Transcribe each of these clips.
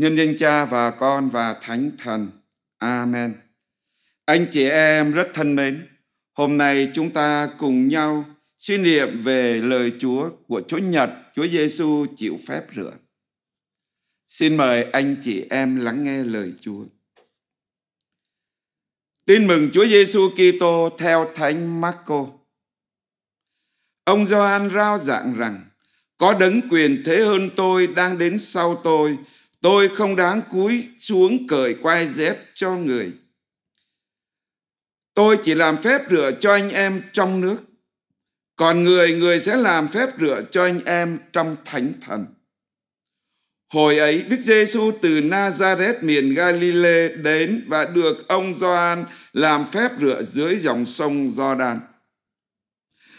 Nhân danh Cha và Con và Thánh Thần. Amen. Anh chị em rất thân mến, hôm nay chúng ta cùng nhau suy niệm về lời Chúa của Chúa Nhật, Chúa Giêsu chịu phép rửa. Xin mời anh chị em lắng nghe lời Chúa. Tin mừng Chúa Giêsu Kitô theo Thánh Marco. Ông Gioan rao giảng rằng có đấng quyền thế hơn tôi đang đến sau tôi Tôi không đáng cúi xuống cởi quai dép cho người. Tôi chỉ làm phép rửa cho anh em trong nước. Còn người, người sẽ làm phép rửa cho anh em trong thánh thần. Hồi ấy, Đức Giêsu từ Nazareth miền Galilee đến và được ông Gioan làm phép rửa dưới dòng sông Giođan.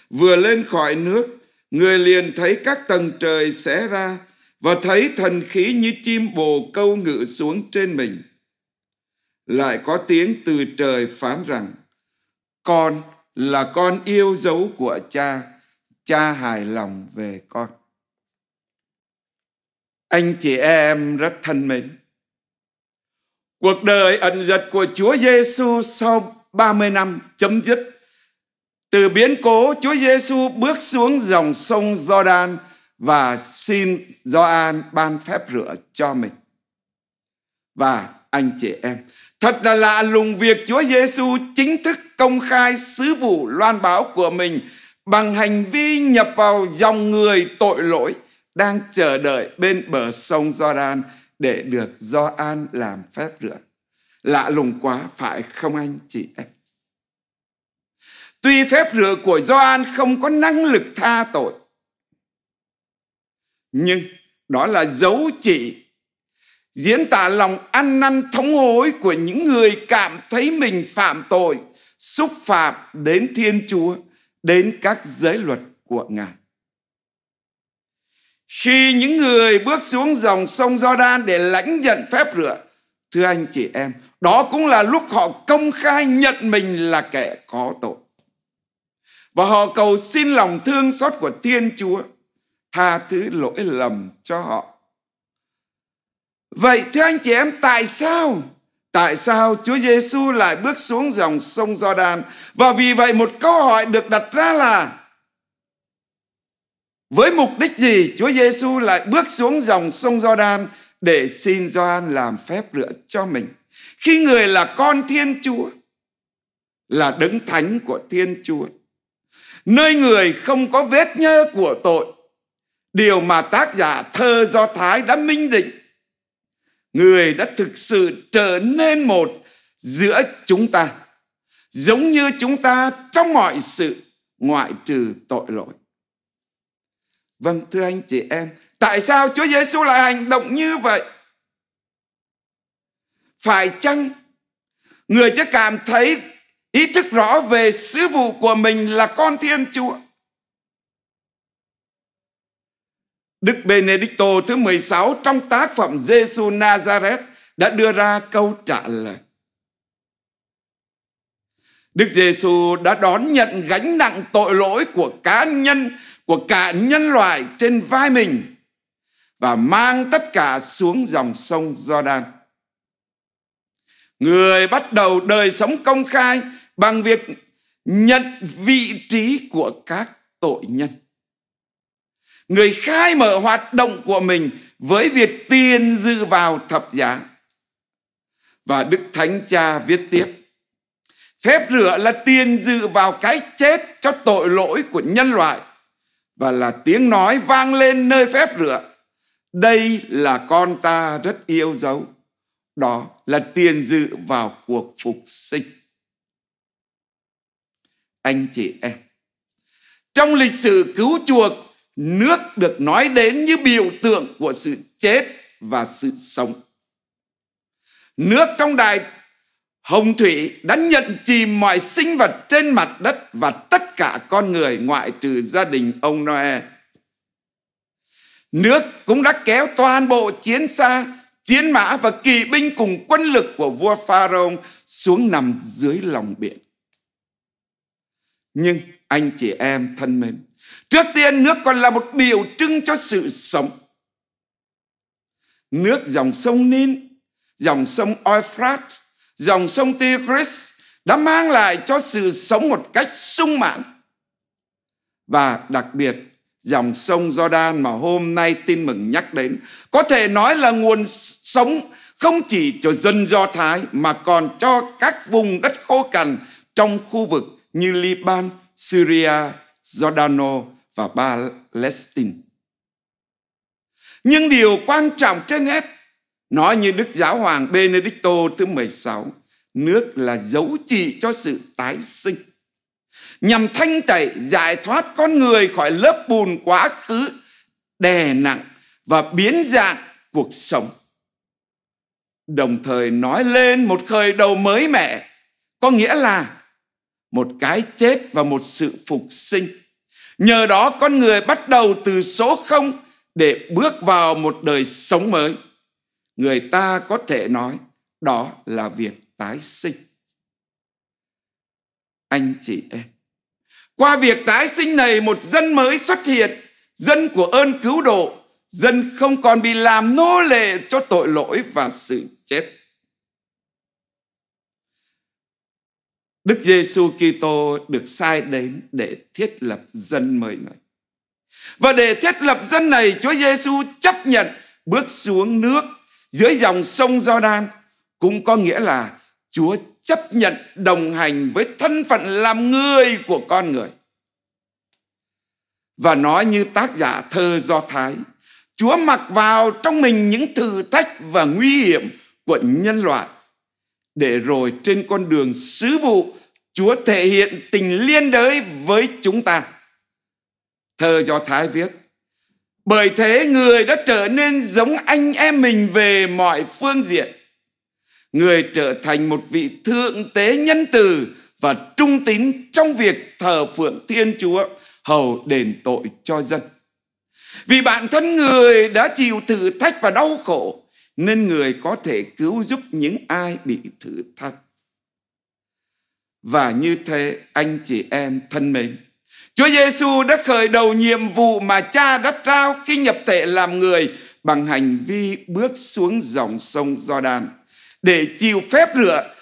Vừa lên khỏi nước, người liền thấy các tầng trời xé ra và thấy thần khí như chim bồ câu ngự xuống trên mình. Lại có tiếng từ trời phán rằng, con là con yêu dấu của cha, cha hài lòng về con. Anh chị em rất thân mến, cuộc đời ẩn giật của Chúa Giêsu sau 30 năm chấm dứt từ biến cố Chúa Giêsu bước xuống dòng sông Giođan và xin Gioan ban phép rửa cho mình và anh chị em. Thật là lạ lùng việc Chúa Giêsu chính thức công khai sứ vụ loan báo của mình bằng hành vi nhập vào dòng người tội lỗi đang chờ đợi bên bờ sông Gioan để được Gioan làm phép rửa. Lạ lùng quá phải không anh chị em? Tuy phép rửa của Gioan không có năng lực tha tội, nhưng đó là dấu chỉ diễn tả lòng ăn năn thống hối của những người cảm thấy mình phạm tội xúc phạm đến thiên chúa đến các giới luật của ngài khi những người bước xuống dòng sông Jordan để lãnh nhận phép rửa thưa anh chị em đó cũng là lúc họ công khai nhận mình là kẻ có tội và họ cầu xin lòng thương xót của thiên chúa tha thứ lỗi lầm cho họ. Vậy thưa anh chị em, tại sao? Tại sao Chúa Giêsu lại bước xuống dòng sông Giođan? Và vì vậy một câu hỏi được đặt ra là với mục đích gì Chúa Giêsu lại bước xuống dòng sông Giođan để xin Gioan làm phép rửa cho mình? Khi người là con Thiên Chúa, là đấng thánh của Thiên Chúa, nơi người không có vết nhơ của tội điều mà tác giả thơ Do Thái đã minh định. Người đã thực sự trở nên một giữa chúng ta, giống như chúng ta trong mọi sự ngoại trừ tội lỗi. Vâng, thưa anh chị em, tại sao Chúa Giêsu lại hành động như vậy? Phải chăng người sẽ cảm thấy ý thức rõ về sứ vụ của mình là con Thiên Chúa? Đức Benedicto thứ 16 trong tác phẩm Giêsu Nazareth đã đưa ra câu trả lời. Đức Giêsu đã đón nhận gánh nặng tội lỗi của cá nhân, của cả nhân loại trên vai mình và mang tất cả xuống dòng sông Jordan. Người bắt đầu đời sống công khai bằng việc nhận vị trí của các tội nhân người khai mở hoạt động của mình với việc tiền dự vào thập giá. Và Đức Thánh Cha viết tiếp, phép rửa là tiền dự vào cái chết cho tội lỗi của nhân loại và là tiếng nói vang lên nơi phép rửa. Đây là con ta rất yêu dấu. Đó là tiền dự vào cuộc phục sinh. Anh chị em, trong lịch sử cứu chuộc nước được nói đến như biểu tượng của sự chết và sự sống. Nước trong đài Hồng Thủy đã nhận chìm mọi sinh vật trên mặt đất và tất cả con người ngoại trừ gia đình ông Noe. Nước cũng đã kéo toàn bộ chiến xa, chiến mã và kỳ binh cùng quân lực của vua Pharaoh xuống nằm dưới lòng biển. Nhưng anh chị em thân mến, Trước tiên nước còn là một biểu trưng cho sự sống. Nước dòng sông Nin, dòng sông Euphrat, dòng sông Tigris đã mang lại cho sự sống một cách sung mãn. Và đặc biệt, dòng sông Jordan mà hôm nay tin mừng nhắc đến có thể nói là nguồn sống không chỉ cho dân Do Thái mà còn cho các vùng đất khô cằn trong khu vực như Liban, Syria, Giordano và Palestine. Nhưng điều quan trọng trên hết, nói như Đức Giáo hoàng Benedicto thứ 16, nước là dấu trị cho sự tái sinh nhằm thanh tẩy giải thoát con người khỏi lớp bùn quá khứ đè nặng và biến dạng cuộc sống đồng thời nói lên một khởi đầu mới mẻ có nghĩa là một cái chết và một sự phục sinh. Nhờ đó con người bắt đầu từ số không để bước vào một đời sống mới. Người ta có thể nói đó là việc tái sinh. Anh chị em, qua việc tái sinh này một dân mới xuất hiện, dân của ơn cứu độ, dân không còn bị làm nô lệ cho tội lỗi và sự chết. Đức Giêsu Kitô được sai đến để thiết lập dân mới này. Và để thiết lập dân này, Chúa Giêsu chấp nhận bước xuống nước dưới dòng sông Giođan cũng có nghĩa là Chúa chấp nhận đồng hành với thân phận làm người của con người. Và nói như tác giả thơ Do Thái, Chúa mặc vào trong mình những thử thách và nguy hiểm của nhân loại để rồi trên con đường sứ vụ Chúa thể hiện tình liên đới với chúng ta. Thơ Do Thái viết, bởi thế người đã trở nên giống anh em mình về mọi phương diện. Người trở thành một vị thượng tế nhân từ và trung tín trong việc thờ phượng Thiên Chúa hầu đền tội cho dân. Vì bản thân người đã chịu thử thách và đau khổ nên người có thể cứu giúp những ai bị thử thách. Và như thế anh chị em thân mến, Chúa Giêsu đã khởi đầu nhiệm vụ mà Cha đã trao khi nhập thể làm người bằng hành vi bước xuống dòng sông Giođan để chịu phép rửa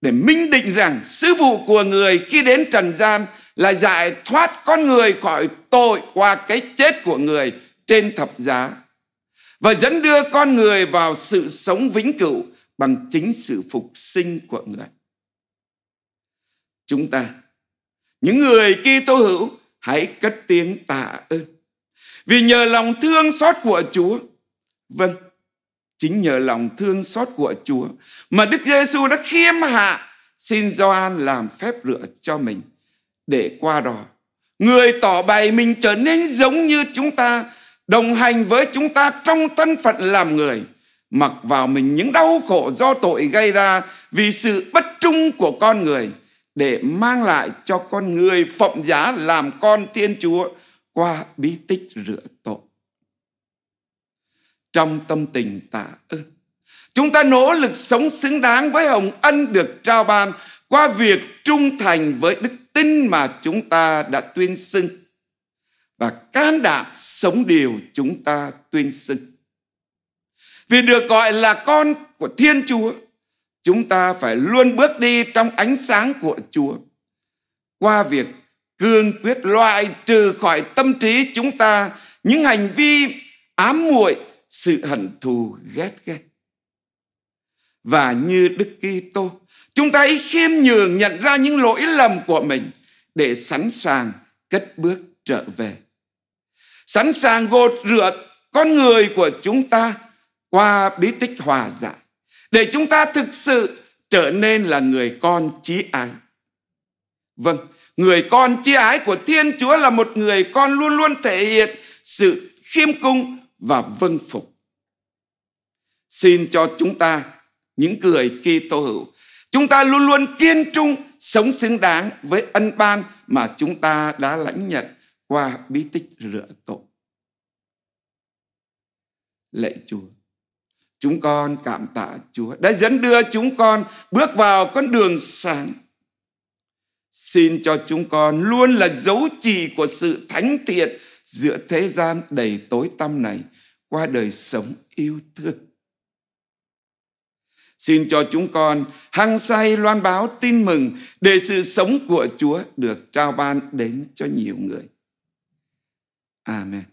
để minh định rằng sứ vụ của người khi đến trần gian là giải thoát con người khỏi tội qua cái chết của người trên thập giá và dẫn đưa con người vào sự sống vĩnh cửu bằng chính sự phục sinh của người. Chúng ta, những người Kitô hữu, hãy cất tiếng tạ ơn. Vì nhờ lòng thương xót của Chúa, vâng, chính nhờ lòng thương xót của Chúa mà Đức Giêsu đã khiêm hạ xin Gioan làm phép rửa cho mình để qua đó người tỏ bày mình trở nên giống như chúng ta đồng hành với chúng ta trong thân phận làm người, mặc vào mình những đau khổ do tội gây ra vì sự bất trung của con người để mang lại cho con người phẩm giá làm con Thiên Chúa qua bí tích rửa tội. Trong tâm tình tạ ơn, chúng ta nỗ lực sống xứng đáng với hồng ân được trao ban qua việc trung thành với đức tin mà chúng ta đã tuyên xưng và can đảm sống điều chúng ta tuyên xưng. Vì được gọi là con của Thiên Chúa, chúng ta phải luôn bước đi trong ánh sáng của Chúa qua việc cương quyết loại trừ khỏi tâm trí chúng ta những hành vi ám muội, sự hận thù, ghét ghét. Và như Đức Kitô, chúng ta hãy khiêm nhường nhận ra những lỗi lầm của mình để sẵn sàng cất bước trở về sẵn sàng gột rửa con người của chúng ta qua bí tích hòa giải để chúng ta thực sự trở nên là người con trí ái. Vâng, người con trí ái của Thiên Chúa là một người con luôn luôn thể hiện sự khiêm cung và vâng phục. Xin cho chúng ta những người Kitô hữu, chúng ta luôn luôn kiên trung sống xứng đáng với ân ban mà chúng ta đã lãnh nhận qua bí tích rửa tội. Lạy Chúa, chúng con cảm tạ Chúa đã dẫn đưa chúng con bước vào con đường sáng. Xin cho chúng con luôn là dấu chỉ của sự thánh thiện giữa thế gian đầy tối tăm này qua đời sống yêu thương. Xin cho chúng con hăng say loan báo tin mừng để sự sống của Chúa được trao ban đến cho nhiều người. Amén.